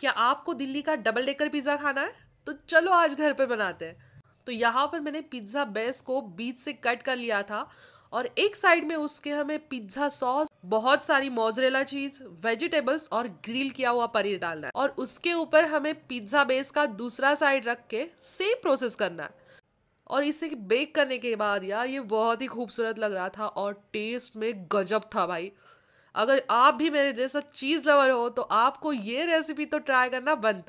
क्या आपको दिल्ली का डबल डेकर पिज़्ज़ा खाना है तो चलो आज घर पे बनाते हैं तो यहाँ पर मैंने पिज़्ज़ा बेस को बीच से कट कर लिया था और एक साइड में उसके हमें पिज्ज़ा सॉस बहुत सारी मोजरेला चीज वेजिटेबल्स और ग्रिल किया हुआ पनीर डालना है और उसके ऊपर हमें पिज्ज़ा बेस का दूसरा साइड रख के सेम प्रोसेस करना है और इसे बेक करने के बाद यार ये बहुत ही खूबसूरत लग रहा था और टेस्ट में गजब था भाई अगर आप भी मेरे जैसा चीज़ लवर हो तो आपको ये रेसिपी तो ट्राई करना बनता